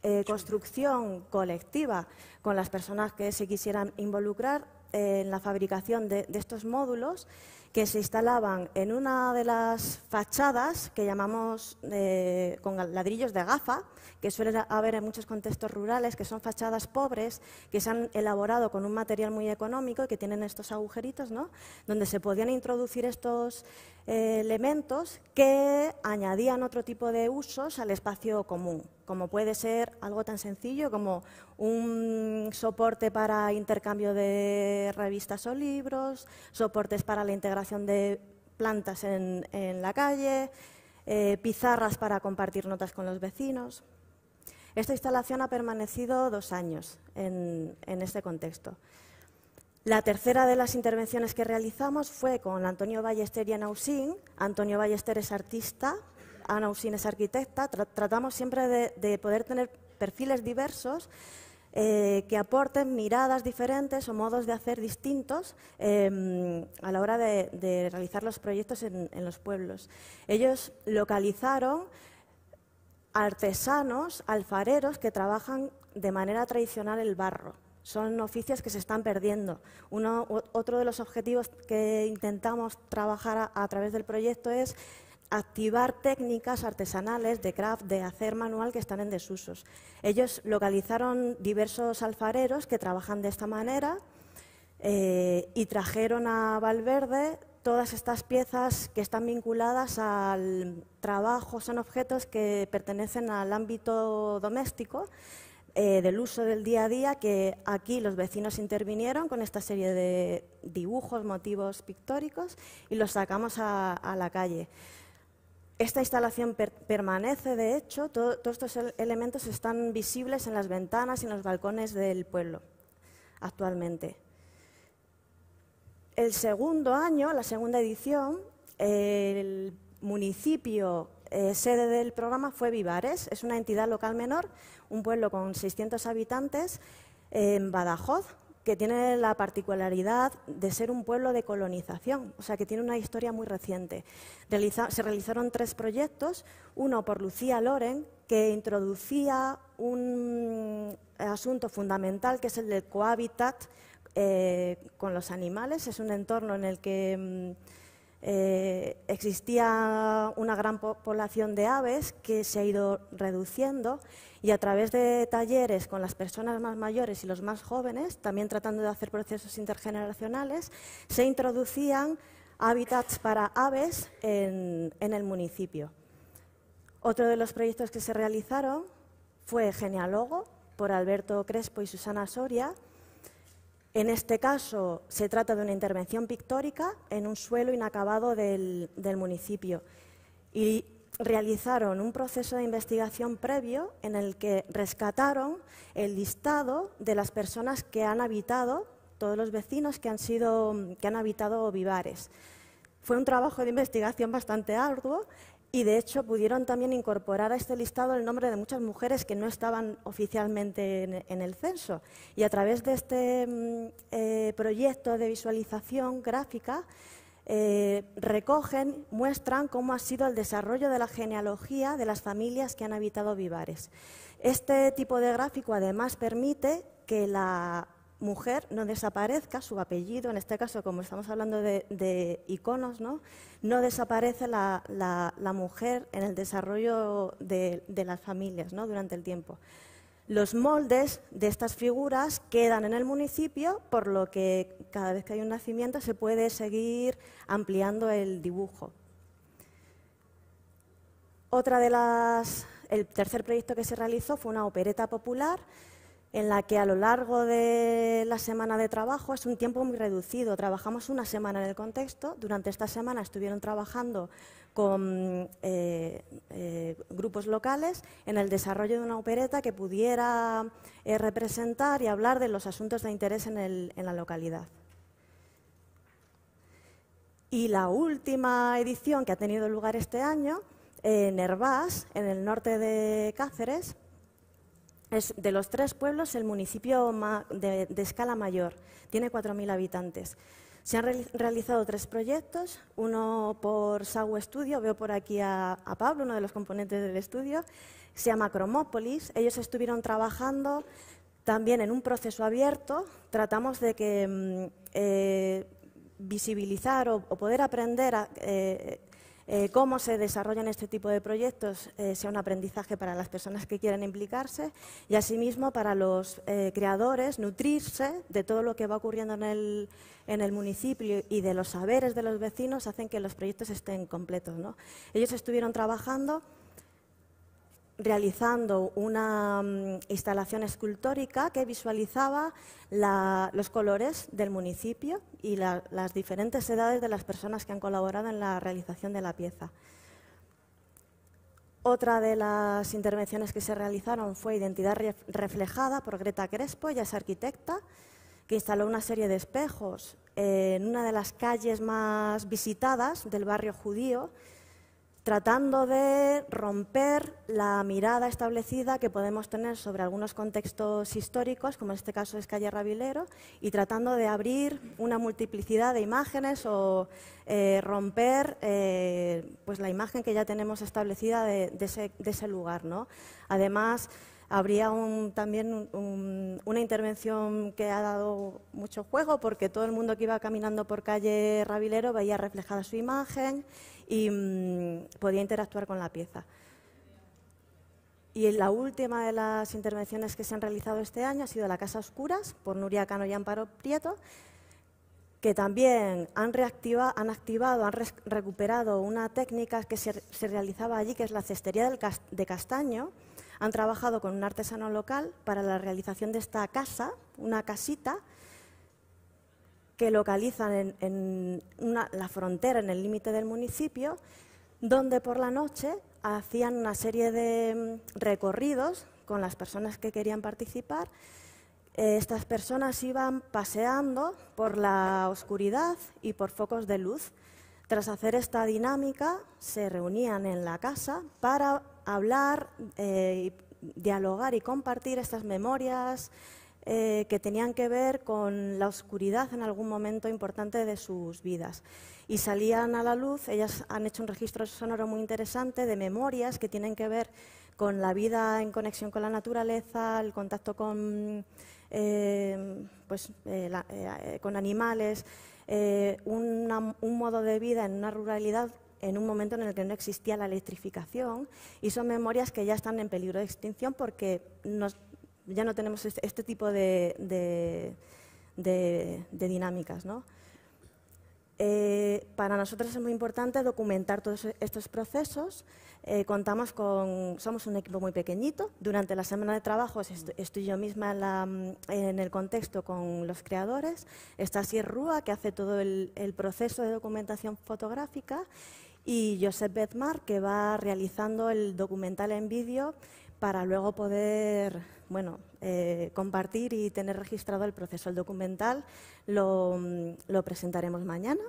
eh, construcción colectiva con las personas que se quisieran involucrar en la fabricación de, estos módulos que se instalaban en una de las fachadas que llamamos eh, con ladrillos de gafa, que suele haber en muchos contextos rurales, que son fachadas pobres, que se han elaborado con un material muy económico y que tienen estos agujeritos, Donde se podían introducir estos eh, elementos que añadían otro tipo de usos al espacio común, como puede ser algo tan sencillo como un soporte para intercambio de revistas o libros, soportes para la integración de plantas en, la calle, eh, pizarras para compartir notas con los vecinos. Esta instalación ha permanecido dos años en, este contexto. La tercera de las intervenciones que realizamos fue con Antonio Ballester y Ana Antonio Ballester es artista, Ana es arquitecta. tratamos siempre de, poder tener perfiles diversos eh, que aporten miradas diferentes o modos de hacer distintos em, a la hora de, realizar los proyectos en los pueblos. Ellos localizaron artesanos, alfareros que trabajan de manera tradicional el barro. Son oficios que se están perdiendo. Uno, otro de los objetivos que intentamos trabajar a, través del proyecto es activar técnicas artesanales de craft, de hacer manual que están en desusos. Ellos localizaron diversos alfareros que trabajan de esta manera eh, y trajeron a Valverde todas estas piezas que están vinculadas al trabajo son objetos que pertenecen al ámbito doméstico, eh, del uso del día a día, que aquí los vecinos intervinieron con esta serie de dibujos, motivos pictóricos y los sacamos a, la calle. Esta instalación permanece, de hecho, todos estos elementos están visibles en las ventanas y en los balcones del pueblo actualmente. El segundo año, la segunda edición, el municipio eh, sede del programa fue Vivares. Es una entidad local menor, un pueblo con 600 habitantes en Badajoz, que tiene la particularidad de ser un pueblo de colonización, o sea, que tiene una historia muy reciente. se realizaron tres proyectos, uno por Lucía Loren, que introducía un asunto fundamental, que es el del cohabitat eh, con los animales. Es un entorno en el que mm, eh, existía una gran población de aves que se ha ido reduciendo y a través de talleres con las personas más mayores y los más jóvenes, también tratando de hacer procesos intergeneracionales, se introducían hábitats para aves en el municipio. Otro de los proyectos que se realizaron fue Genealogo por Alberto Crespo y Susana Soria, en este caso se trata de una intervención pictórica en un suelo inacabado del, municipio y realizaron un proceso de investigación previo en el que rescataron el listado de las personas que han habitado, todos los vecinos que han, que han habitado Vivares. Fue un trabajo de investigación bastante arduo y de hecho pudieron también incorporar a este listado el nombre de muchas mujeres que no estaban oficialmente en, el censo. Y a través de este mm, eh, proyecto de visualización gráfica eh, recogen, muestran cómo ha sido el desarrollo de la genealogía de las familias que han habitado Vivares. Este tipo de gráfico además permite que la mujer no desaparezca su apellido, en este caso como estamos hablando de, iconos, ¿no? desaparece la, mujer en el desarrollo de, las familias durante el tiempo. Los moldes de estas figuras quedan en el municipio, por lo que cada vez que hay un nacimiento se puede seguir ampliando el dibujo. Otra de las, el tercer proyecto que se realizó fue una opereta popular en la que a lo largo de la semana de trabajo es un tiempo muy reducido. Trabajamos una semana en el contexto. Durante esta semana estuvieron trabajando con eh, eh, grupos locales en el desarrollo de una opereta que pudiera eh, representar y hablar de los asuntos de interés en, en la localidad. Y la última edición que ha tenido lugar este año, en Hervás, en el norte de Cáceres, es de los tres pueblos el municipio de, escala mayor, tiene 4.000 habitantes. Se han realizado tres proyectos, uno por SAU Estudio, veo por aquí a, Pablo, uno de los componentes del estudio, se llama Cromópolis. Ellos estuvieron trabajando también en un proceso abierto, tratamos de que mm, eh, visibilizar o, poder aprender a, eh, eh, cómo se desarrollan este tipo de proyectos eh, sea un aprendizaje para las personas que quieren implicarse y asimismo para los eh, creadores nutrirse de todo lo que va ocurriendo en el, en el, municipio y de los saberes de los vecinos hacen que los proyectos estén completos. ¿no? Ellos estuvieron trabajando realizando una mm, instalación escultórica que visualizaba los colores del municipio y las diferentes edades de las personas que han colaborado en la realización de la pieza. Otra de las intervenciones que se realizaron fue Identidad reflejada por Greta Crespo, ya es arquitecta, que instaló una serie de espejos eh, en una de las calles más visitadas del barrio judío, tratando de romper la mirada establecida que podemos tener sobre algunos contextos históricos, como en este caso es Calle Rabilero, y tratando de abrir una multiplicidad de imágenes o eh, romper eh, pues la imagen que ya tenemos establecida de, ese, de ese, lugar. ¿no? Además, Habría también una intervención que ha dado mucho juego porque todo el mundo que iba caminando por calle Ravilero veía reflejada su imagen y mm, podía interactuar con la pieza. Y la última de las intervenciones que se han realizado este año ha sido La Casa Oscuras, por Nuria Cano y Amparo Prieto, que también han, reactiva, han activado, han recuperado una técnica que se, realizaba allí, que es la cestería de castaño, han trabajado con un artesano local para la realización de esta casa, una casita que localizan en, la frontera, en el límite del municipio, donde por la noche hacían una serie de mm, recorridos con las personas que querían participar. Eh, estas personas iban paseando por la oscuridad y por focos de luz. Tras hacer esta dinámica, se reunían en la casa para hablar, eh, dialogar y compartir estas memorias eh, que tenían que ver con la oscuridad en algún momento importante de sus vidas. Y salían a la luz, ellas han hecho un registro sonoro muy interesante de memorias que tienen que ver con la vida en conexión con la naturaleza, el contacto con, eh, pues, animales, un modo de vida en una ruralidad en un momento en el que no existía la electrificación y son memorias que ya están en peligro de extinción porque nos, ya no tenemos este, este tipo de, dinámicas. Eh, para nosotros es muy importante documentar todos estos procesos. Eh, contamos con, somos un equipo muy pequeñito. Durante la semana de trabajo estoy yo misma en, el contexto con los creadores. Está Sierra Rúa, que hace todo el, el proceso de documentación fotográfica y Josep Bethmar, que va realizando el documental en vídeo para luego poder eh, compartir y tener registrado el proceso. El documental lo, mm, presentaremos mañana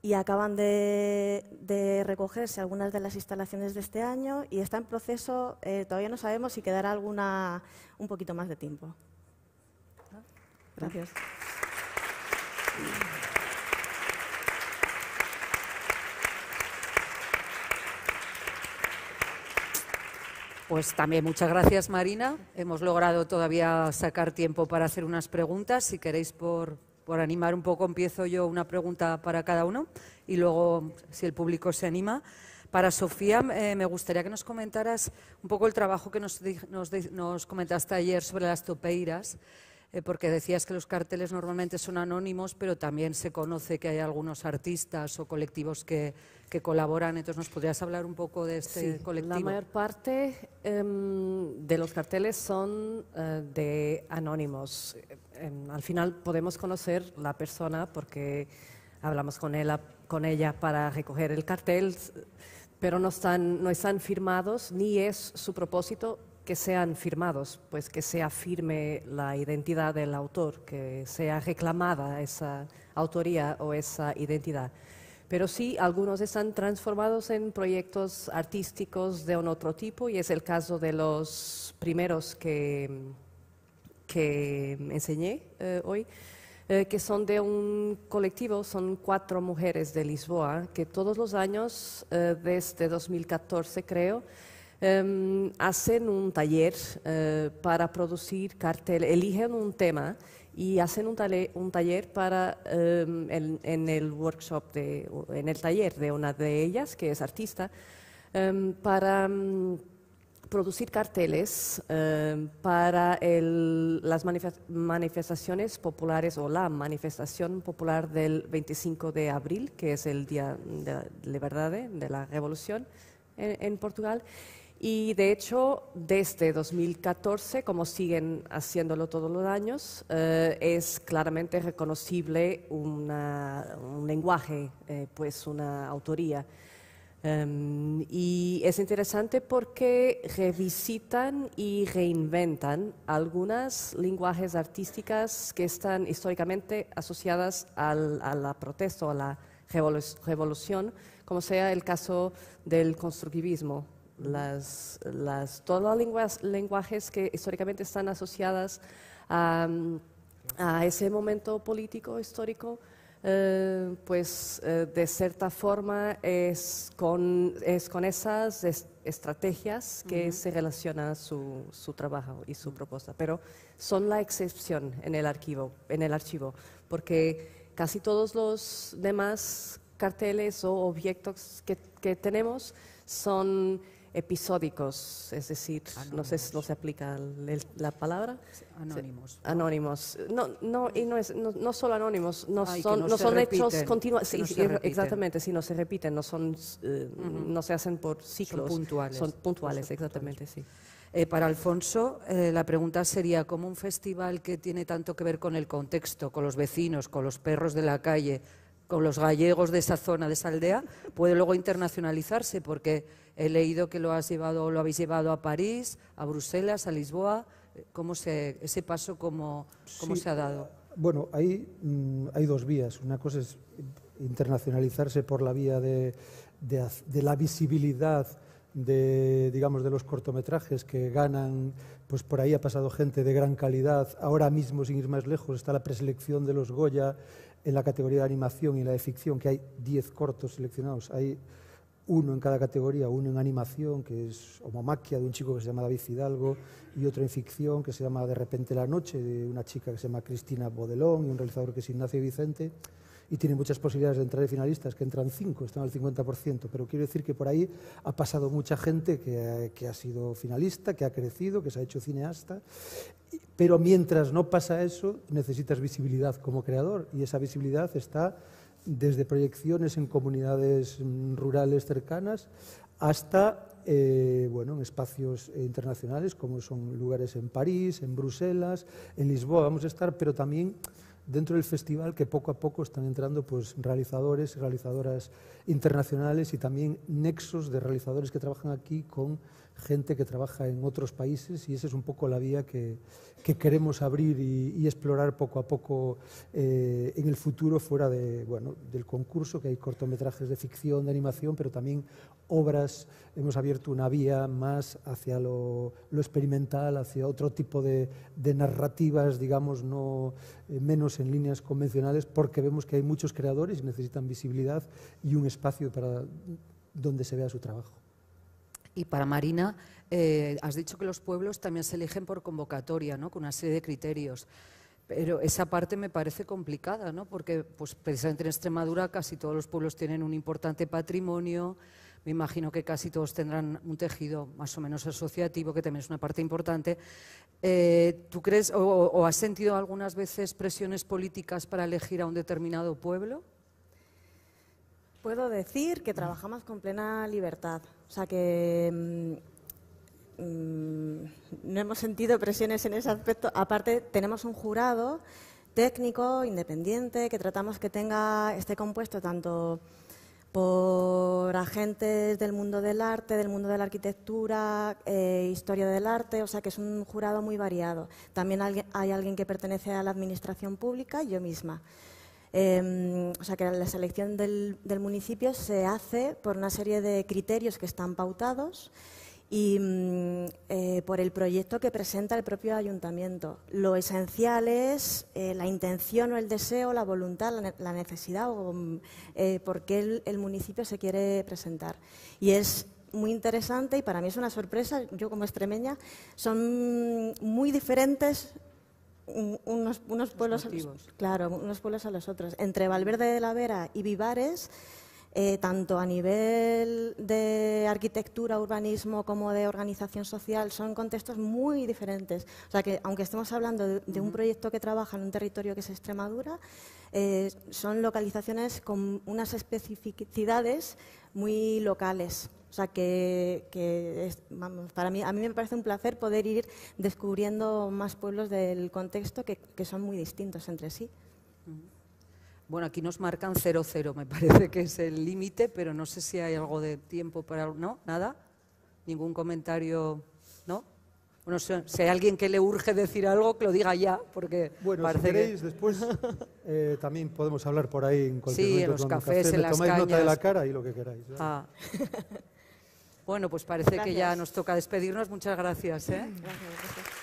y acaban de, recogerse algunas de las instalaciones de este año y está en proceso, eh, todavía no sabemos si quedará alguna un poquito más de tiempo. Gracias. Pues también muchas gracias, Marina. Hemos logrado todavía sacar tiempo para hacer unas preguntas. Si queréis, por, por animar un poco, empiezo yo una pregunta para cada uno y luego, si el público se anima. Para Sofía, eh, me gustaría que nos comentaras un poco el trabajo que nos, nos, nos comentaste ayer sobre las topeiras. Eh, porque decías que los carteles normalmente son anónimos, pero también se conoce que hay algunos artistas o colectivos que, colaboran. Entonces, ¿nos podrías hablar un poco de este colectivo? La mayor parte em, de los carteles son eh, de anónimos. Em, al final podemos conocer la persona porque hablamos con, él, con ella para recoger el cartel pero no están, no están firmados, ni es su propósito que sean firmados, pues que se afirme la identidad del autor, que sea reclamada esa autoría o esa identidad. Pero sí, algunos están transformados en proyectos artísticos de un otro tipo y es el caso de los primeros que, que enseñé eh, hoy. Eh, que son de un colectivo, son cuatro mujeres de Lisboa, que todos los años, eh, desde 2014 creo, Em, hacen un taller eh, para producir carteles, eligen un tema y hacen un, taller para em, en, el workshop en el taller de una de ellas que es artista em, para producir carteles para las manifestaciones populares o la manifestación popular del 25 de abril que es el día de, la verdad de la revolución en Portugal y de hecho, desde 2014, como siguen haciéndolo todos los años, eh, es claramente reconocible un lenguaje, eh, pues una autoría. Em, y es interesante porque revisitan y reinventan algunas lenguajes artísticas que están históricamente asociadas al, a la protesta o a la revolución, como sea el caso del constructivismo las, las, todos los lenguajes que históricamente están asociadas a, ese momento político histórico, eh, pues eh, de cierta forma es con, es con esas estrategias que se relaciona su, su, trabajo y su mm. propuesta, pero son la excepción en el archivo, en el archivo porque casi todos los demás carteles o objetos que, que tenemos son episódicos, es decir, no sé si no se aplica la palabra. Anónimos. Anónimos. No, no, y no, es, no, solo anónimos, no son, son hechos continuos. exactamente, sí, no se repiten, no, son, eh, no se hacen por ciclos. Son puntuales. Son puntuales, exactamente, sí. Eh, para Alfonso, eh, la pregunta sería, ¿cómo un festival que tiene tanto que ver con el contexto, con los vecinos, con los perros de la calle, con los gallegos de esa zona, de esa aldea, puede luego internacionalizarse, porque he leído que lo, has llevado, lo habéis llevado a París, a Bruselas, a Lisboa. ¿Cómo se, ese paso, cómo, se ha dado? Bueno, hay, mm, hay dos vías. Una cosa es internacionalizarse por la vía de, de la visibilidad de, digamos, de los cortometrajes que ganan, pues por ahí ha pasado gente de gran calidad. Ahora mismo, sin ir más lejos, está la preselección de los Goya en la categoría de animación y la de ficción, que hay 10 cortos seleccionados. Hay uno en cada categoría, uno en animación, que es Homomaquia, de un chico que se llama David Fidalgo, y otro en ficción, que se llama De repente la noche, de una chica que se llama Cristina Bodelón, y un realizador que es Ignacio Vicente y tiene muchas posibilidades de entrar de finalistas, que entran cinco, están al 50%, pero quiero decir que por ahí ha pasado mucha gente eh, que, ha sido finalista, que ha crecido, que se ha hecho cineasta, pero mientras no pasa eso, necesitas visibilidad como creador y esa visibilidad está desde proyecciones en comunidades mm, rurales cercanas hasta eh, bueno, en espacios internacionales como son lugares en París, en Bruselas, en Lisboa vamos a estar, pero también dentro del festival que poco a poco están entrando pues, realizadores realizadoras internacionales y también nexos de realizadores que trabajan aquí con gente que trabaja en otros países y esa es un poco la vía que, queremos abrir y, explorar poco a poco eh, en el futuro fuera de, bueno, del concurso, que hay cortometrajes de ficción, de animación, pero también obras. Hemos abierto una vía más hacia lo, experimental, hacia otro tipo de, narrativas, digamos, no eh, menos en líneas convencionales, porque vemos que hay muchos creadores y necesitan visibilidad y un espacio para donde se vea su trabajo. Y para Marina, eh, has dicho que los pueblos también se eligen por convocatoria, ¿no? con una serie de criterios. Pero esa parte me parece complicada, ¿no? porque pues, precisamente en Extremadura casi todos los pueblos tienen un importante patrimonio, me imagino que casi todos tendrán un tejido más o menos asociativo, que también es una parte importante. Eh, ¿Tú crees o, has sentido algunas veces presiones políticas para elegir a un determinado pueblo? Puedo decir que trabajamos con plena libertad. O sea que mm, mm, no hemos sentido presiones en ese aspecto. Aparte, tenemos un jurado técnico, independiente, que tratamos que tenga, esté compuesto tanto por agentes del mundo del arte, del mundo de la arquitectura, eh, historia del arte, o sea que es un jurado muy variado. También hay alguien que pertenece a la administración pública, yo misma. Em, o sea, que la selección del, municipio se hace por una serie de criterios que están pautados y mm, eh, por el proyecto que presenta el propio ayuntamiento. Lo esencial es eh, la intención o el deseo, la voluntad, la, necesidad o mm, eh, por qué el, municipio se quiere presentar. Y es muy interesante y para mí es una sorpresa, yo como extremeña, son muy diferentes unos, unos pueblos, claro, unos pueblos a los otros. Entre Valverde de la Vera y Vivares, eh, tanto a nivel de arquitectura, urbanismo como de organización social, son contextos muy diferentes. O sea que, aunque estemos hablando de, un proyecto que trabaja en un territorio que es Extremadura, eh, son localizaciones con unas especificidades muy locales. O sea, que, para mí, a mí me parece un placer poder ir descubriendo más pueblos del contexto que, son muy distintos entre sí. Bueno, aquí nos marcan 0-0, me parece que es el límite, pero no sé si hay algo de tiempo para... ¿No? ¿Nada? ¿Ningún comentario? ¿No? Bueno, si hay alguien que le urge decir algo, que lo diga ya, porque bueno, queréis, después eh, también podemos hablar por ahí en cualquier momento. Sí, en los cafés, en las nota de la cara y lo que queráis. ¿eh? Ah. Bueno, pues parece que ya nos toca despedirnos. Muchas gracias. ¿eh? gracias.